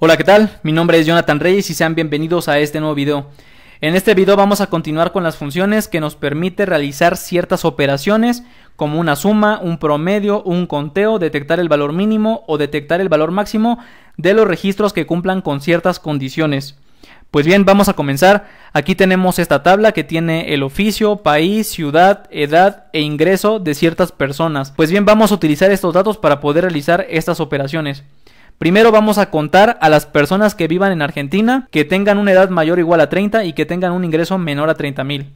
Hola, ¿qué tal? Mi nombre es Jonathan Reyes y sean bienvenidos a este nuevo video. En este video vamos a continuar con las funciones que nos permite realizar ciertas operaciones como una suma, un promedio, un conteo, detectar el valor mínimo o detectar el valor máximo de los registros que cumplan con ciertas condiciones. Pues bien, vamos a comenzar. Aquí tenemos esta tabla que tiene el oficio, país, ciudad, edad e ingreso de ciertas personas. Pues bien, vamos a utilizar estos datos para poder realizar estas operaciones. Primero vamos a contar a las personas que vivan en Argentina, que tengan una edad mayor o igual a 30 y que tengan un ingreso menor a 30.000. mil.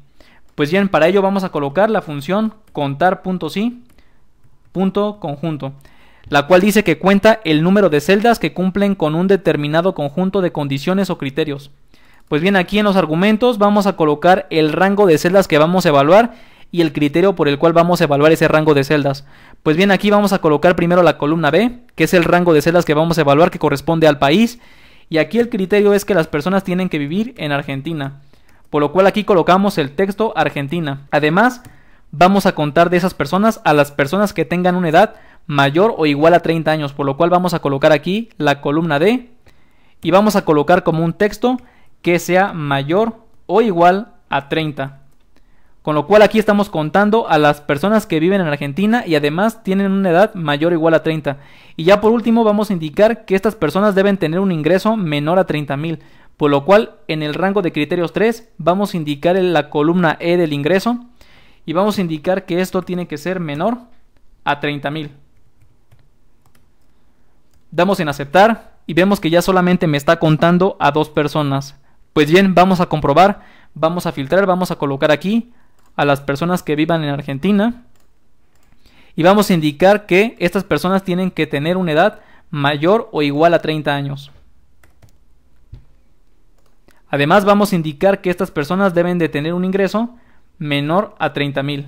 Pues bien, para ello vamos a colocar la función contar.si conjunto, la cual dice que cuenta el número de celdas que cumplen con un determinado conjunto de condiciones o criterios. Pues bien, aquí en los argumentos vamos a colocar el rango de celdas que vamos a evaluar y el criterio por el cual vamos a evaluar ese rango de celdas. Pues bien, aquí vamos a colocar primero la columna B, que es el rango de celdas que vamos a evaluar que corresponde al país, y aquí el criterio es que las personas tienen que vivir en Argentina, por lo cual aquí colocamos el texto Argentina. Además, vamos a contar de esas personas a las personas que tengan una edad mayor o igual a 30 años, por lo cual vamos a colocar aquí la columna D y vamos a colocar como un texto que sea mayor o igual a 30. Con lo cual aquí estamos contando a las personas que viven en Argentina y además tienen una edad mayor o igual a 30. Y ya por último vamos a indicar que estas personas deben tener un ingreso menor a 30.000. mil, por lo cual en el rango de criterios 3 vamos a indicar en la columna E del ingreso y vamos a indicar que esto tiene que ser menor a 30.000. mil. Damos en aceptar y vemos que ya solamente me está contando a dos personas. Pues bien, vamos a comprobar, vamos a filtrar, vamos a colocar aquí a las personas que vivan en Argentina y vamos a indicar que estas personas tienen que tener una edad mayor o igual a 30 años. Además vamos a indicar que estas personas deben de tener un ingreso menor a 30 mil.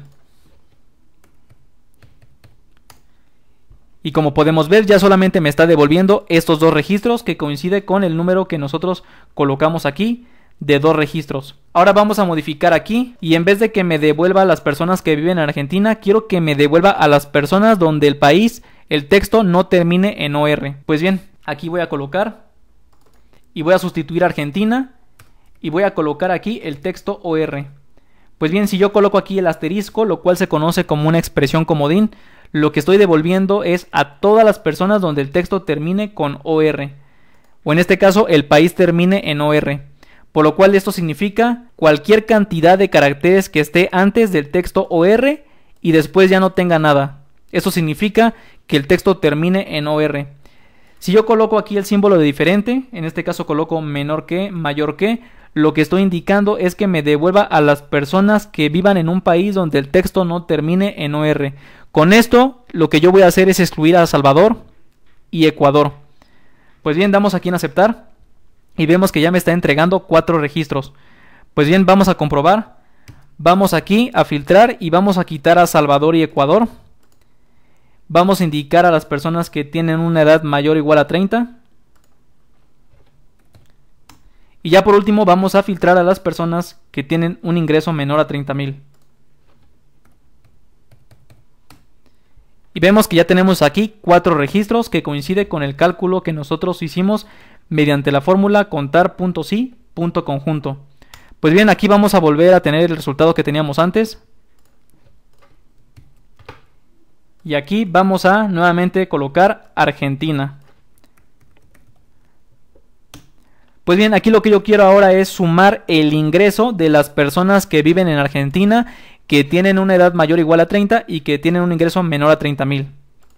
Y como podemos ver ya solamente me está devolviendo estos dos registros que coincide con el número que nosotros colocamos aquí de dos registros. Ahora vamos a modificar aquí y en vez de que me devuelva a las personas que viven en Argentina, quiero que me devuelva a las personas donde el país, el texto no termine en OR. Pues bien, aquí voy a colocar y voy a sustituir Argentina y voy a colocar aquí el texto OR. Pues bien, si yo coloco aquí el asterisco, lo cual se conoce como una expresión comodín, lo que estoy devolviendo es a todas las personas donde el texto termine con OR. O en este caso, el país termine en OR por lo cual esto significa cualquier cantidad de caracteres que esté antes del texto OR y después ya no tenga nada. Esto significa que el texto termine en OR. Si yo coloco aquí el símbolo de diferente, en este caso coloco menor que, mayor que, lo que estoy indicando es que me devuelva a las personas que vivan en un país donde el texto no termine en OR. Con esto, lo que yo voy a hacer es excluir a Salvador y Ecuador. Pues bien, damos aquí en aceptar y vemos que ya me está entregando cuatro registros. Pues bien, vamos a comprobar. Vamos aquí a filtrar y vamos a quitar a Salvador y Ecuador. Vamos a indicar a las personas que tienen una edad mayor o igual a 30. Y ya por último vamos a filtrar a las personas que tienen un ingreso menor a 30.000 mil. Y vemos que ya tenemos aquí cuatro registros que coincide con el cálculo que nosotros hicimos mediante la fórmula contar Pues bien, aquí vamos a volver a tener el resultado que teníamos antes. Y aquí vamos a nuevamente colocar Argentina. Pues bien, aquí lo que yo quiero ahora es sumar el ingreso de las personas que viven en Argentina, que tienen una edad mayor o igual a 30 y que tienen un ingreso menor a 30.000. mil.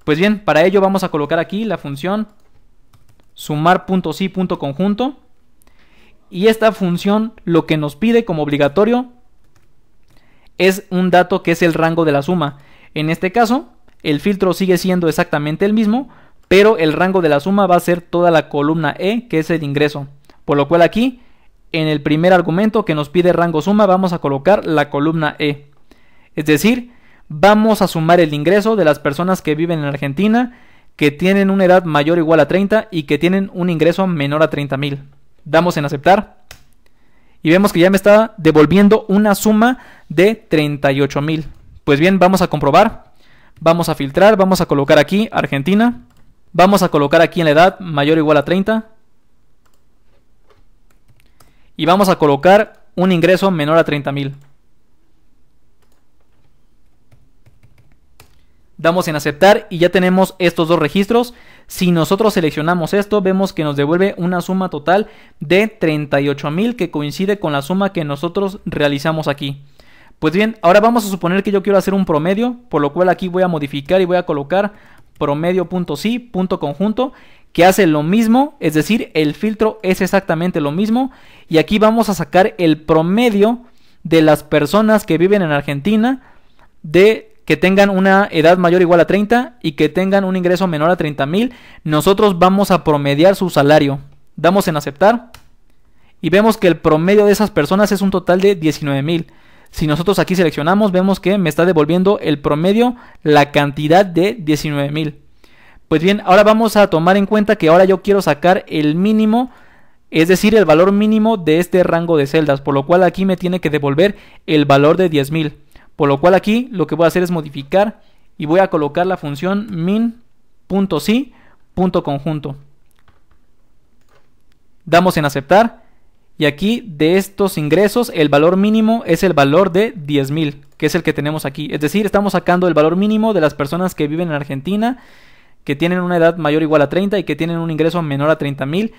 Pues bien, para ello vamos a colocar aquí la función sumar.si.conjunto. Y esta función lo que nos pide como obligatorio es un dato que es el rango de la suma. En este caso, el filtro sigue siendo exactamente el mismo, pero el rango de la suma va a ser toda la columna E, que es el ingreso. Por lo cual aquí, en el primer argumento que nos pide rango suma, vamos a colocar la columna E. Es decir, vamos a sumar el ingreso de las personas que viven en Argentina que tienen una edad mayor o igual a 30 y que tienen un ingreso menor a 30 mil. Damos en aceptar y vemos que ya me está devolviendo una suma de 38 mil. Pues bien, vamos a comprobar, vamos a filtrar, vamos a colocar aquí Argentina, vamos a colocar aquí en la edad mayor o igual a 30 y vamos a colocar un ingreso menor a 30 mil. damos en aceptar y ya tenemos estos dos registros. Si nosotros seleccionamos esto, vemos que nos devuelve una suma total de 38,000 que coincide con la suma que nosotros realizamos aquí. Pues bien, ahora vamos a suponer que yo quiero hacer un promedio, por lo cual aquí voy a modificar y voy a colocar promedio.si.conjunto que hace lo mismo, es decir, el filtro es exactamente lo mismo y aquí vamos a sacar el promedio de las personas que viven en Argentina de que tengan una edad mayor o igual a 30 y que tengan un ingreso menor a 30 mil, nosotros vamos a promediar su salario. Damos en aceptar y vemos que el promedio de esas personas es un total de 19 mil. Si nosotros aquí seleccionamos, vemos que me está devolviendo el promedio la cantidad de 19 mil. Pues bien, ahora vamos a tomar en cuenta que ahora yo quiero sacar el mínimo, es decir, el valor mínimo de este rango de celdas, por lo cual aquí me tiene que devolver el valor de 10 mil. Por lo cual aquí lo que voy a hacer es modificar y voy a colocar la función min.si.conjunto. Damos en aceptar y aquí de estos ingresos el valor mínimo es el valor de 10.000, que es el que tenemos aquí. Es decir, estamos sacando el valor mínimo de las personas que viven en Argentina, que tienen una edad mayor o igual a 30 y que tienen un ingreso menor a 30.000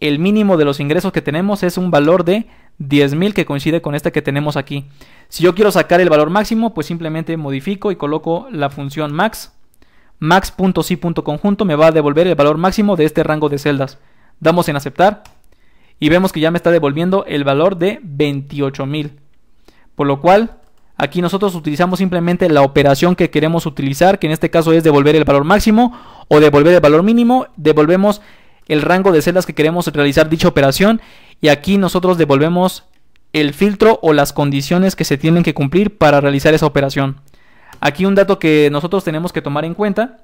el mínimo de los ingresos que tenemos es un valor de 10.000 que coincide con este que tenemos aquí. Si yo quiero sacar el valor máximo, pues simplemente modifico y coloco la función max. Max.si.conjunto me va a devolver el valor máximo de este rango de celdas. Damos en aceptar y vemos que ya me está devolviendo el valor de 28.000. Por lo cual, aquí nosotros utilizamos simplemente la operación que queremos utilizar, que en este caso es devolver el valor máximo o devolver el valor mínimo. Devolvemos el rango de celdas que queremos realizar dicha operación y aquí nosotros devolvemos el filtro o las condiciones que se tienen que cumplir para realizar esa operación. Aquí un dato que nosotros tenemos que tomar en cuenta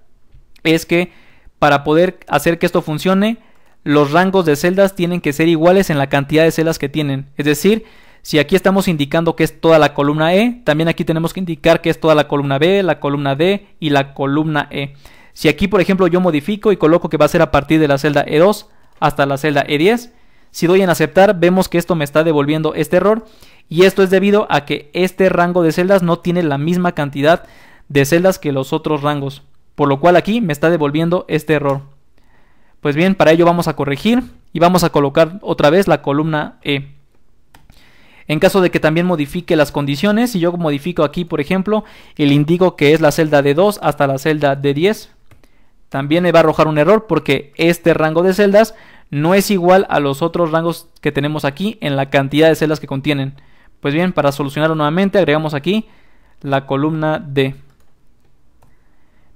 es que para poder hacer que esto funcione, los rangos de celdas tienen que ser iguales en la cantidad de celdas que tienen. Es decir, si aquí estamos indicando que es toda la columna E, también aquí tenemos que indicar que es toda la columna B, la columna D y la columna E. Si aquí, por ejemplo, yo modifico y coloco que va a ser a partir de la celda E2 hasta la celda E10, si doy en aceptar, vemos que esto me está devolviendo este error y esto es debido a que este rango de celdas no tiene la misma cantidad de celdas que los otros rangos, por lo cual aquí me está devolviendo este error. Pues bien, para ello vamos a corregir y vamos a colocar otra vez la columna E. En caso de que también modifique las condiciones, si yo modifico aquí, por ejemplo, el indigo que es la celda de 2 hasta la celda de 10, también me va a arrojar un error porque este rango de celdas no es igual a los otros rangos que tenemos aquí en la cantidad de celdas que contienen. Pues bien, para solucionarlo nuevamente agregamos aquí la columna D.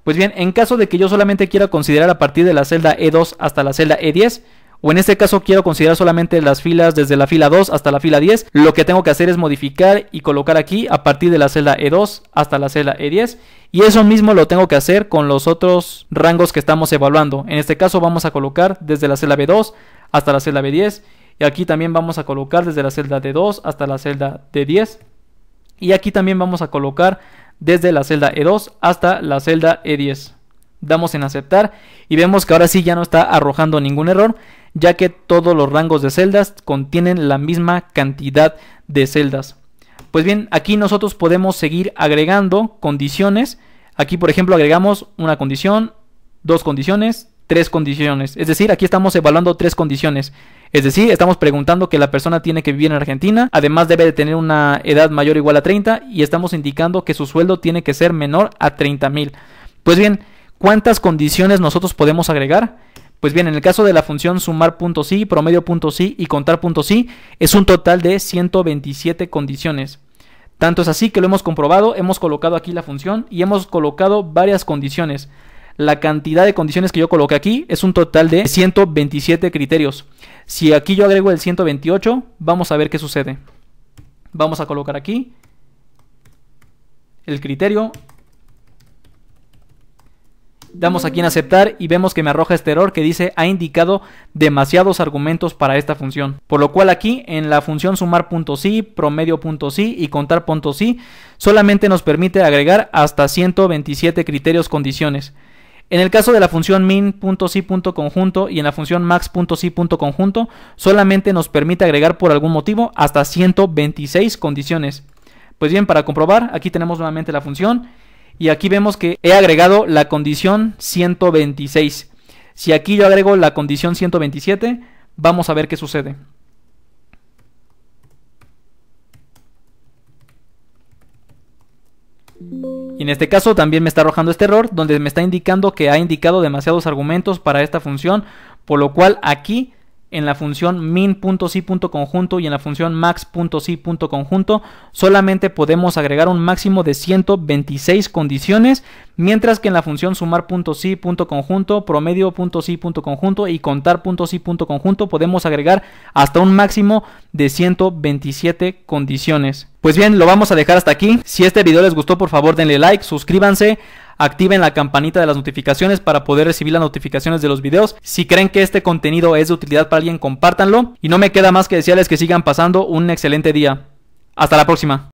Pues bien, en caso de que yo solamente quiera considerar a partir de la celda E2 hasta la celda E10, o en este caso quiero considerar solamente las filas desde la fila 2 hasta la fila 10, lo que tengo que hacer es modificar y colocar aquí a partir de la celda E2 hasta la celda E10 y eso mismo lo tengo que hacer con los otros rangos que estamos evaluando. En este caso vamos a colocar desde la celda B2 hasta la celda B10 y aquí también vamos a colocar desde la celda D2 hasta la celda D10 y aquí también vamos a colocar desde la celda E2 hasta la celda E10. Damos en aceptar y vemos que ahora sí ya no está arrojando ningún error ya que todos los rangos de celdas contienen la misma cantidad de celdas. Pues bien, aquí nosotros podemos seguir agregando condiciones. Aquí, por ejemplo, agregamos una condición, dos condiciones, tres condiciones. Es decir, aquí estamos evaluando tres condiciones. Es decir, estamos preguntando que la persona tiene que vivir en Argentina, además debe de tener una edad mayor o igual a 30 y estamos indicando que su sueldo tiene que ser menor a 30 mil. Pues bien, ¿cuántas condiciones nosotros podemos agregar? Pues bien, en el caso de la función sumar punto promedio punto y contar es un total de 127 condiciones. Tanto es así que lo hemos comprobado, hemos colocado aquí la función y hemos colocado varias condiciones. La cantidad de condiciones que yo coloqué aquí es un total de 127 criterios. Si aquí yo agrego el 128, vamos a ver qué sucede. Vamos a colocar aquí el criterio damos aquí en aceptar y vemos que me arroja este error que dice ha indicado demasiados argumentos para esta función. Por lo cual aquí en la función sumar.si, promedio.si y contar.si solamente nos permite agregar hasta 127 criterios condiciones. En el caso de la función min.si.conjunto y en la función max.si.conjunto solamente nos permite agregar por algún motivo hasta 126 condiciones. Pues bien, para comprobar, aquí tenemos nuevamente la función y aquí vemos que he agregado la condición 126. Si aquí yo agrego la condición 127, vamos a ver qué sucede. Y en este caso también me está arrojando este error, donde me está indicando que ha indicado demasiados argumentos para esta función, por lo cual aquí en la función min.si.conjunto y en la función max.si.conjunto solamente podemos agregar un máximo de 126 condiciones, mientras que en la función sumar.si.conjunto, promedio.si.conjunto y contar.si.conjunto podemos agregar hasta un máximo de 127 condiciones. Pues bien, lo vamos a dejar hasta aquí. Si este video les gustó, por favor denle like, suscríbanse activen la campanita de las notificaciones para poder recibir las notificaciones de los videos. Si creen que este contenido es de utilidad para alguien, compártanlo. Y no me queda más que decirles que sigan pasando un excelente día. Hasta la próxima.